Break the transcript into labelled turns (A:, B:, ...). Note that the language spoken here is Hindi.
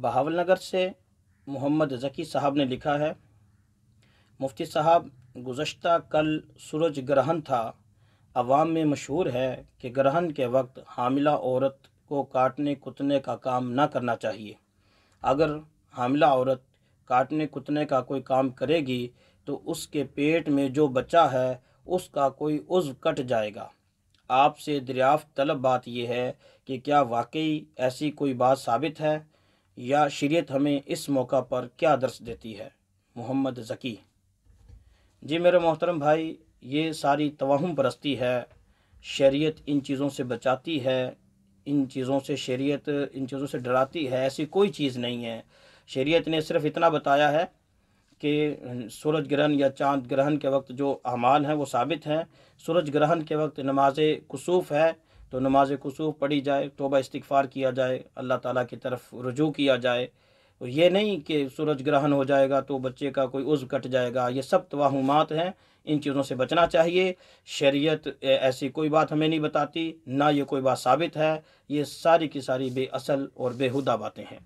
A: बहावलनगर से मोहम्मद जकी साहब ने लिखा है मुफ्ती साहब गुज्त कल सूरज ग्रहण था अवाम में मशहूर है कि ग्रहण के वक्त हामिला औरत को काटने कुतने का काम ना करना चाहिए अगर हामिला औरत काटने कुतने का कोई काम करेगी तो उसके पेट में जो बचा है उसका कोई उज्व कट जाएगा आपसे दरियाफ्त तलब बात यह है कि क्या वाकई ऐसी कोई बात साबित है या शरीयत हमें इस मौका पर क्या दर्श देती है मोहम्मद ज़की जी मेरे मोहतरम भाई ये सारी तवाहम परस्ती है शरीयत इन चीज़ों से बचाती है इन चीज़ों से शरीयत इन चीज़ों से डराती है ऐसी कोई चीज़ नहीं है शरीयत ने सिर्फ इतना बताया है कि सूरज ग्रहण या चांद ग्रहण के वक्त जो अमाल हैं वो साबित हैं सूरज ग्रहण के वक्त नमाज कसूफ़ है तो नमाज कसूफ पढ़ी जाए तोबा इस्तफ़ार किया जाए अल्लाह ताला की तरफ रजू किया जाए और ये नहीं कि सूरज ग्रहण हो जाएगा तो बच्चे का कोई उज्व कट जाएगा ये सब तोहमात हैं इन चीज़ों से बचना चाहिए शरीयत ऐसी कोई बात हमें नहीं बताती ना ये कोई बात साबित है ये सारी की सारी बेअसल और बेहुदा बातें हैं